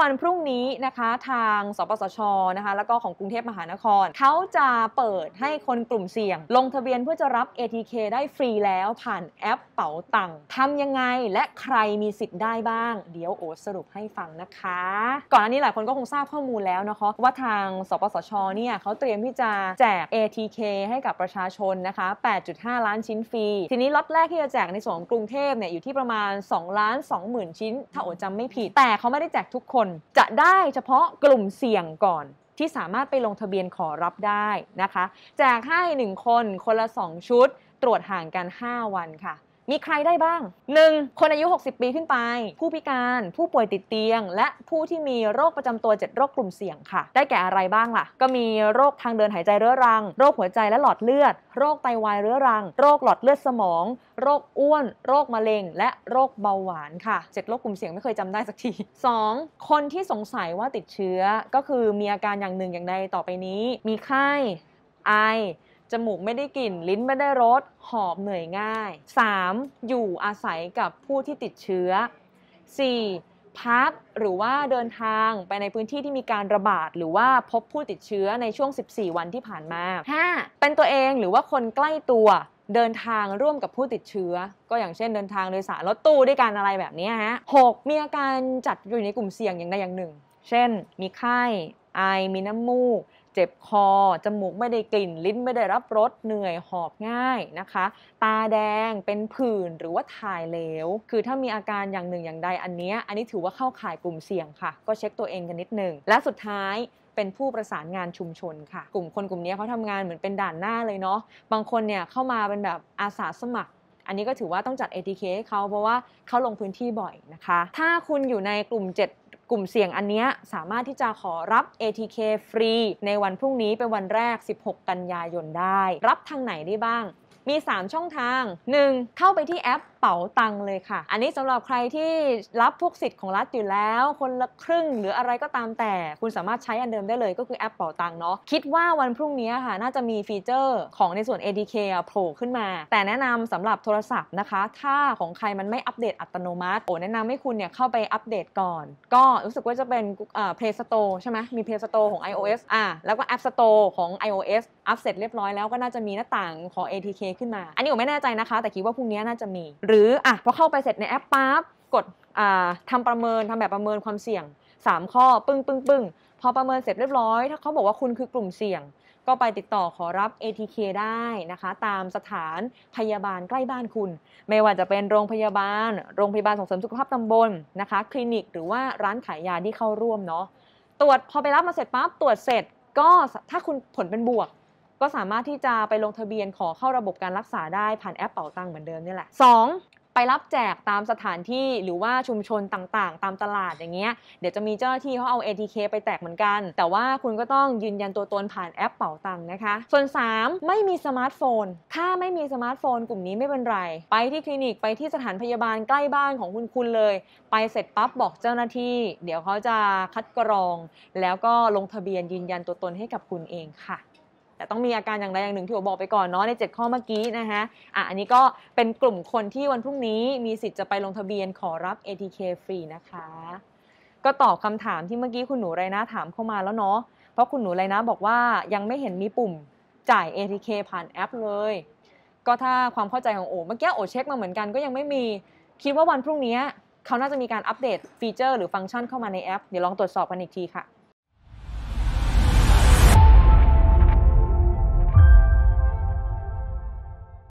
วันพรุ่งนี้นะคะทางสปสชนะคะแล้วก็ของกรุงเทพมหานคร เขาจะเปิดให้คนกลุ่มเสี่ยง ลงทะเบียนเพื่อจะรับ ATK ได้ฟรีแล้วผ่านแอปเป๋าตังค์ทำยังไงและใครมีสิทธิ์ได้บ้าง เดี๋ยวโอสรุปให้ฟังนะคะ ก่อนอันนี้หลายคนก็คงทราบข้อมูลแล้วนะคะ ว่าทางสปสชเนี่ยเขาเตรียมที่จะแจก ATK ให้กับประชาชนนะคะ 8.5 ล้านชิ้นฟรีทีนี้ล็อตแรกที่จะแจกในส่วนของกรุงเทพเนี่ยอยู่ที่ประมาณ2ล้าน20,000ชิ้น ถ้าโอจำไม่ผิดแต่เขาไม่ได้แจกทุกคนนจะได้เฉพาะกลุ่มเสี่ยงก่อนที่สามารถไปลงทะเบียนขอรับได้นะคะแจกให้ 1 คน คนละ 2 ชุด ตรวจห่างกัน 5 วันค่ะมีใครได้บ้าง 1. คนอายุ 60 ปีขึ้นไป ผู้พิการผู้ป่วยติดเตียง และผู้ที่มีโรคประจำตัว 7 โรคกลุ่มเสี่ยงค่ะ ได้แก่อะไรบ้างล่ะ ก็มีโรคทางเดินหายใจเรื้อรังโรคหัวใจและหลอดเลือด โรคไตวายเรื้อรัง โรคหลอดเลือดสมอง โรคอ้วน โรคมะเร็ง และโรคเบาหวานค่ะ7โรคกลุ่มเสี่ยงไม่เคยจำได้สักที 2. คนที่สงสัยว่าติดเชื้อก็คือมีอาการอย่างหนึ่งอย่างใดต่อไปนี้ มีไข้ไอจมูกไม่ได้กลิ่นลิ้นไม่ได้รสหอบเหนื่อยง่าย 3. อยู่อาศัยกับผู้ที่ติดเชื้อ 4. พักหรือว่าเดินทางไปในพื้นที่ที่มีการระบาด หรือว่าพบผู้ติดเชื้อในช่วง 14 วันที่ผ่านมา 5. เป็นตัวเองหรือว่าคนใกล้ตัวเดินทางร่วมกับผู้ติดเชื้อ ก็อย่างเช่นเดินทางโดยสารรถตู้ด้วยกันอะไรแบบนี้ฮะ 6. มีอาการจัดอยู่ในกลุ่มเสี่ยงอย่างใดอย่างหนึ่ง เช่น มีไข้ไอมีน้ำมูกเจ็บคอ จมูกไม่ได้กลิ่น ลิ้นไม่ได้รับรสเหนื่อยหอบง่ายนะคะ ตาแดงเป็นผื่นหรือว่าถ่ายเหลวคือถ้ามีอาการอย่างหนึ่งอย่างใดอันนี้อันนี้ถือว่าเข้าข่ายกลุ่มเสี่ยงค่ะ ก็เช็คตัวเองกันนิดหนึ่งและสุดท้ายเป็นผู้ประสานงานชุมชนค่ะ กลุ่มคนกลุ่มนี้เขาทำงานเหมือนเป็นด่านหน้าเลยเนาะบางคนเนี่ยเข้ามาเป็นแบบอาสาสมัคร อันนี้ก็ถือว่าต้องจัดเอทีเคให้เขาเพราะว่าเขาลงพื้นที่บ่อยนะคะ ถ้าคุณอยู่ในกลุ่ม 7กลุ่มเสี่ยงอันนี้สามารถที่จะขอรับ ATK ฟรีในวันพรุ่งนี้เป็นวันแรก 16 กันยายนได้ รับทางไหนได้บ้าง มี 3 ช่องทาง 1. เข้าไปที่แอปเป๋าตังเลยค่ะ อันนี้สำหรับใครที่รับพวกสิทธิ์ของรัฐอยู่แล้วคนละครึ่งหรืออะไรก็ตามแต่คุณสามารถใช้อันเดิมได้เลยก็คือแอปเป๋าตังเนาะคิดว่าวันพรุ่งนี้ค่ะ น่าจะมีฟีเจอร์ของในส่วน ADK โผล่ขึ้นมา แต่แนะนำสำหรับโทรศัพท์นะคะ ถ้าของใครมันไม่อัปเดตอัตโนมัติ โอ้แนะนำให้คุณเนี่ยเข้าไปอัปเดตก่อน ก็รู้สึกว่าจะเป็นา Play Store ใช่ไหมมี Play Store ของ iOS อ่ะแล้วก็ App Store ของ iOS อัปเสร็จเรียบร้อยแล้วก็น่าจะมีหน้าต่างของ ATK ขึ้นมาอันนี้ผมไม่แน่ใจนะคะ แต่คิดว่าพรุ่งนี้น่าจะมีหรืออ่ะพอเข้าไปเสร็จในแอปปั๊บกดท่าประเมินทำแบบประเมินความเสี่ยง 3 ข้อ ปึ้งปึ้งปึ้งพอประเมินเสร็จเรียบร้อยถ้าเขาบอกว่าคุณคือกลุ่มเสี่ยง ก็ไปติดต่อขอรับ ATK ได้นะคะ ตามสถานพยาบาลใกล้บ้านคุณ ไม่ว่าจะเป็นโรงพยาบาลโรงพยาบาลส่งเสริมสุขภาพตำบลนะคะ คลินิกหรือว่าร้านขายยาที่เข้าร่วมเนาะตรวจพอไปรับมาเสร็จปั๊บตรวจเสร็จก็ถ้าคุณผลเป็นบวกก็สามารถที่จะไปลงทะเบียนขอเข้าระบบการรักษาได้ผ่านแอปเป่าตังเหมือนเดิมนี่แหละ 2. ไปรับแจกตามสถานที่หรือว่าชุมชนต่าง ๆ ตามตลาดอย่างเงี้ย เดี๋ยวจะมีเจ้าหน้าที่เขาเอา ATK ไปแจกเหมือนกัน แต่ว่าคุณก็ต้องยืนยันตัวตนผ่านแอปเป่าตังนะคะ ส่วน 3 ไม่มีสมาร์ทโฟน ถ้าไม่มีสมาร์ทโฟน กลุ่มนี้ไม่เป็นไร ไปที่คลินิกไปที่สถานพยาบาลใกล้บ้านของคุณคุณเลย ไปเสร็จปั๊บบอกเจ้าหน้าที่ เดี๋ยวเขาจะคัดกรอง แล้วก็ลงทะเบียนยืนยันตัวตนให้กับคุณเองค่ะแต่ต้องมีอาการอย่างใดอย่างหนึ่งที่ผมบอกไปก่อนเนาะใน 7 ข้อเมื่อกี้นะคะอ่ะ อันนี้ก็เป็นกลุ่มคนที่วันพรุ่งนี้มีสิทธิ์จะไปลงทะเบียนขอรับ ATK ฟรีนะคะ ก็ตอบคำถามที่เมื่อกี้คุณหนูไรนะถามเข้ามาแล้วเนาะ เพราะคุณหนูไรนะบอกว่ายังไม่เห็นมีปุ่มจ่าย ATK ผ่านแอปเลย ก็ถ้าความเข้าใจของโอเมื่อกี้โอเช็คมาเหมือนกัน ก็ยังไม่มี คิดว่าวันพรุ่งนี้เขาน่าจะมีการอัปเดตฟีเจอร์ หรือฟังก์ชันเข้ามาในแอป เดี๋ยวลองตรวจสอบกันอีกทีค่ะ